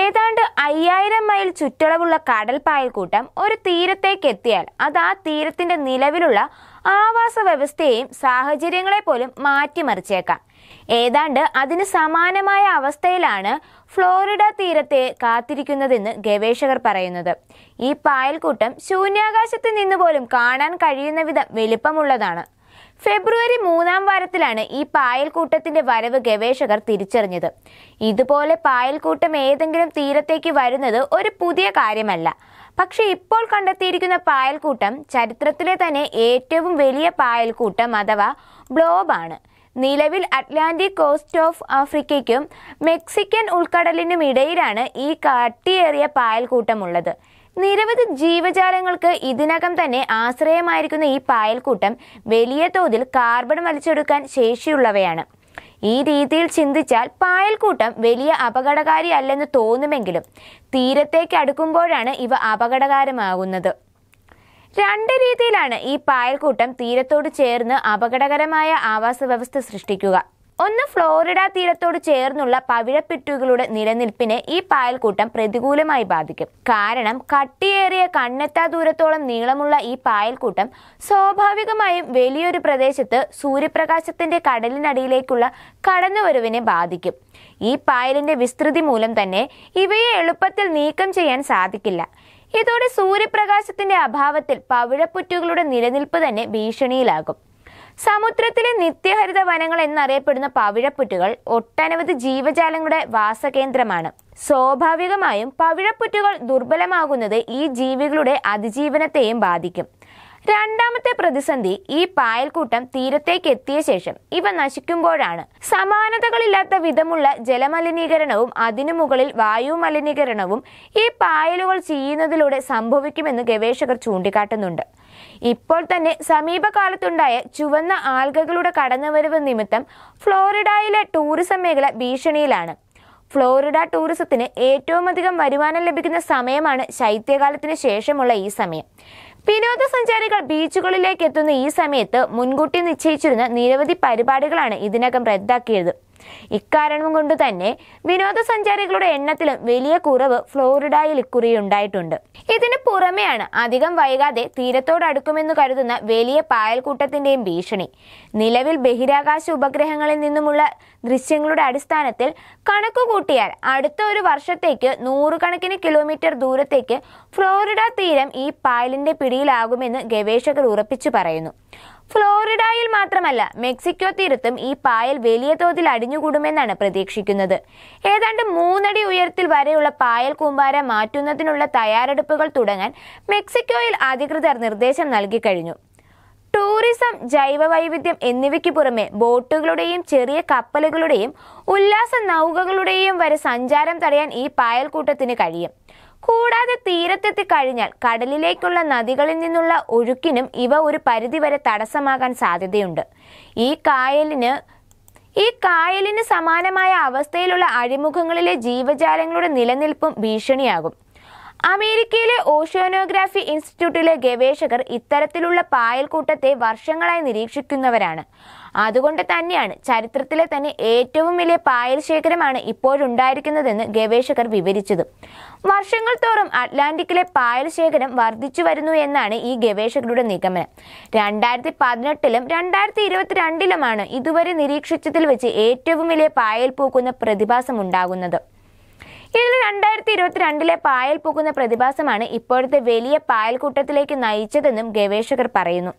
ഏതാണ്ട് അയ്യായിരം മൈൽ ചുറ്റളവുള്ള കൂട്ടം ഒരു തീരത്തേക്ക് എത്തിയാൽ അത് ആ തീരത്തിന്റെ നിലവിലുള്ള ആവാസ വ്യവസ്ഥയെയും സാഹചര്യങ്ങളെ പോലും മാറ്റിമറിച്ചേക്കാം ഏതാണ്ട് അതിന് സമാനമായ അവസ്ഥയിലാണ് ഫ്ലോറിഡ തീരത്തെ കാത്തിരിക്കുന്നതെന്ന് ഗവേഷകർ പറയുന്നത് ഈ പായൽക്കൂട്ടം ശൂന്യാകാശത്ത് നിന്ന് പോലും കാണാൻ കഴിയുന്ന വിധം വലിപ്പമുള്ളതാണ് ഫെബ്രുവരി മൂന്നാം വാരത്തിലാണ് ഈ പായൽക്കൂട്ടത്തിന്റെ വരവ് ഗവേഷകർ തിരിച്ചറിഞ്ഞത് ഇതുപോലെ പായൽക്കൂട്ടം ഏതെങ്കിലും തീരത്തേക്ക് വരുന്നത് ഒരു പുതിയ കാര്യമല്ല പക്ഷെ ഇപ്പോൾ കണ്ടെത്തിയിരിക്കുന്ന പായൽക്കൂട്ടം ചരിത്രത്തിലെ തന്നെ ഏറ്റവും വലിയ പായൽക്കൂട്ടം അഥവാ ബ്ലോബ് ആണ് നിലവിൽ അറ്റ്ലാന്റിക് കോസ്റ്റ് ഓഫ് ആഫ്രിക്കയ്ക്കും മെക്സിക്കൻ ഉൾക്കടലിനും ഇടയിലാണ് ഈ കട്ടിയേറിയ പായൽക്കൂട്ടമുള്ളത് നിരവധി ജീവജാലങ്ങൾക്ക് ഇതിനകം തന്നെ ആശ്രയമായിരിക്കുന്ന ഈ പായൽക്കൂട്ടം വലിയ തോതിൽ കാർബൺ വലിച്ചെടുക്കാൻ ശേഷിയുള്ളവയാണ് ഈ രീതിയിൽ ചിന്തിച്ചാൽ പായൽക്കൂട്ടം വലിയ അപകടകാരി അല്ലെന്ന് തോന്നുമെങ്കിലും തീരത്തേക്ക് അടുക്കുമ്പോഴാണ് ഇവ അപകടകരമാകുന്നത് രണ്ട് രീതിയിലാണ് ഈ പായൽക്കൂട്ടം തീരത്തോട് ചേർന്ന് അപകടകരമായ ആവാസ വ്യവസ്ഥ സൃഷ്ടിക്കുക ഒന്ന് ഫ്ലോറിഡ തീരത്തോട് ചേർന്നുള്ള പവിഴപ്പിറ്റുകളുടെ നിലനിൽപ്പിനെ ഈ പായൽക്കൂട്ടം പ്രതികൂലമായി ബാധിക്കും കാരണം കട്ടിയേറിയ കണ്ണെത്താ ദൂരത്തോളം നീളമുള്ള ഈ പായൽക്കൂട്ടം സ്വാഭാവികമായും വലിയൊരു പ്രദേശത്ത് സൂര്യപ്രകാശത്തിന്റെ കടലിനടിയിലേക്കുള്ള കടന്നുവരവിനെ ബാധിക്കും ഈ പായലിന്റെ വിസ്തൃതി മൂലം തന്നെ ഇവയെ എളുപ്പത്തിൽ നീക്കം ചെയ്യാൻ സാധിക്കില്ല ഇതോടെ സൂര്യപ്രകാശത്തിന്റെ അഭാവത്തിൽ പവിഴപ്പുറ്റുകളുടെ നിലനിൽപ്പ് തന്നെ ഭീഷണിയിലാകും സമുദ്രത്തിലെ നിത്യഹരിത വനങ്ങൾ എന്നറിയപ്പെടുന്ന പവിഴപ്പുറ്റുകൾ ഒട്ടനവധി ജീവജാലങ്ങളുടെ വാസകേന്ദ്രമാണ് സ്വാഭാവികമായും പവിഴപ്പുറ്റുകൾ ദുർബലമാകുന്നത് ഈ ജീവികളുടെ അതിജീവനത്തെയും ബാധിക്കും രണ്ടാമത്തെ പ്രതിസന്ധി ഈ പായൽക്കൂട്ടം തീരത്തേക്ക് എത്തിയ ശേഷം ഇവ നശിക്കുമ്പോഴാണ് സമാനതകളില്ലാത്ത വിധമുള്ള ജലമലിനീകരണവും അതിനു മുകളിൽ വായു മലിനീകരണവും ഈ പായലുകൾ ചെയ്യുന്നതിലൂടെ സംഭവിക്കുമെന്ന് ഗവേഷകർ ചൂണ്ടിക്കാട്ടുന്നുണ്ട് ഇപ്പോൾ തന്നെ സമീപകാലത്തുണ്ടായ ചുവന്ന ആൽഗകളുടെ കടന്നുവരവ് നിമിത്തം ഫ്ലോറിഡയിലെ ടൂറിസം മേഖല ഭീഷണിയിലാണ് ഫ്ലോറിഡ ടൂറിസത്തിന് അധികം വരുമാനം ലഭിക്കുന്ന സമയമാണ് ശൈത്യകാലത്തിന് ശേഷമുള്ള ഈ സമയം വിനോദസഞ്ചാരികൾ ബീച്ചുകളിലേക്ക് എത്തുന്ന ഈ സമയത്ത് മുൻകൂട്ടി നിശ്ചയിച്ചിരുന്ന നിരവധി പരിപാടികളാണ് ഇതിനകം റദ്ദാക്കിയത് ഇക്കാരണം കൊണ്ട് തന്നെ വിനോദസഞ്ചാരികളുടെ എണ്ണത്തിലും വലിയ കുറവ് ഫ്ലോറിഡയിൽ ഇക്കുറി ഉണ്ടായിട്ടുണ്ട് ഇതിന് പുറമെയാണ് അധികം വൈകാതെ തീരത്തോടടുക്കുമെന്ന് കരുതുന്ന വലിയ പായൽക്കൂട്ടത്തിന്റെയും ഭീഷണി നിലവിൽ ബഹിരാകാശ ഉപഗ്രഹങ്ങളിൽ നിന്നുമുള്ള ദൃശ്യങ്ങളുടെ അടിസ്ഥാനത്തിൽ കണക്കുകൂട്ടിയാൽ അടുത്ത ഒരു വർഷത്തേക്ക് നൂറുകണക്കിന് കിലോമീറ്റർ ദൂരത്തേക്ക് ഫ്ലോറിഡ തീരം ഈ പായലിന്റെ പിടിയിലാകുമെന്ന് ഗവേഷകർ ഉറപ്പിച്ചു പറയുന്നു ഫ്ലോറിഡയിൽ മാത്രമല്ല മെക്സിക്കോ തീരത്തും ഈ പായൽ വലിയ തോതിൽ അടിഞ്ഞുകൂടുമെന്നാണ് പ്രതീക്ഷിക്കുന്നത് ഏതാണ്ട് മൂന്നടി ഉയരത്തിൽ വരെയുള്ള പായൽ കൂമ്പാര മാറ്റുന്നതിനുള്ള തയ്യാറെടുപ്പുകൾ തുടങ്ങാൻ മെക്സിക്കോയിൽ അധികൃതർ നിർദ്ദേശം നൽകി കഴിഞ്ഞു ടൂറിസം ജൈവ വൈവിധ്യം എന്നിവയ്ക്ക് പുറമെ ബോട്ടുകളുടെയും ചെറിയ കപ്പലുകളുടെയും ഉല്ലാസ നൗകകളുടെയും വരെ സഞ്ചാരം തടയാൻ ഈ പായൽക്കൂട്ടത്തിന് കഴിയും കൂടാതെ തീരത്തെത്തി കഴിഞ്ഞാൽ കടലിലേക്കുള്ള നദികളിൽ നിന്നുള്ള ഒഴുക്കിനും ഇവ ഒരു പരിധിവരെ തടസ്സമാകാൻ സാധ്യതയുണ്ട് ഈ കായലിന് ഈ കായലിന് സമാനമായ അവസ്ഥയിലുള്ള അഴിമുഖങ്ങളിലെ ജീവജാലങ്ങളുടെ നിലനിൽപ്പും ഭീഷണിയാകും അമേരിക്കയിലെ ഓഷ്യാനോഗ്രാഫി ഇൻസ്റ്റിറ്റ്യൂട്ടിലെ ഗവേഷകർ ഇത്തരത്തിലുള്ള പായൽക്കൂട്ടത്തെ വർഷങ്ങളായി നിരീക്ഷിക്കുന്നവരാണ് അതുകൊണ്ട് തന്നെയാണ് ചരിത്രത്തിലെ തന്നെ ഏറ്റവും വലിയ പായൽ ശേഖരമാണ് ഇപ്പോഴുണ്ടായിരിക്കുന്നതെന്ന് ഗവേഷകർ വിവരിച്ചത് വർഷങ്ങൾ തോറും അറ്റ്ലാന്റിക്കിലെ പായൽ ശേഖരം വർദ്ധിച്ചു വരുന്നു എന്നാണ് ഈ ഗവേഷകരുടെ നിഗമനം രണ്ടായിരത്തി പതിനെട്ടിലും രണ്ടായിരത്തി ഇരുപത്തിരണ്ടിലുമാണ് ഇതുവരെ നിരീക്ഷിച്ചതിൽ വെച്ച് ഏറ്റവും വലിയ പായൽ പൂക്കുന്ന പ്രതിഭാസം ഉണ്ടാകുന്നത് ഇതിൽ രണ്ടായിരത്തി ഇരുപത്തിരണ്ടിലെ പായൽ പൂക്കുന്ന പ്രതിഭാസമാണ് ഇപ്പോഴത്തെ വലിയ പായൽക്കൂട്ടത്തിലേക്ക് നയിച്ചതെന്നും ഗവേഷകർ പറയുന്നു